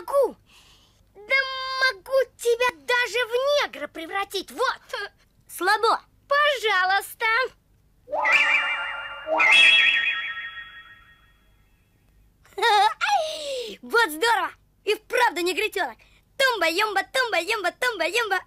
могу! Да могу тебя даже в негра превратить! Вот! Слабо! Пожалуйста! Вот здорово! И вправду негритенок! Тумба-юмба, тумба-юмба, тумба-юмба!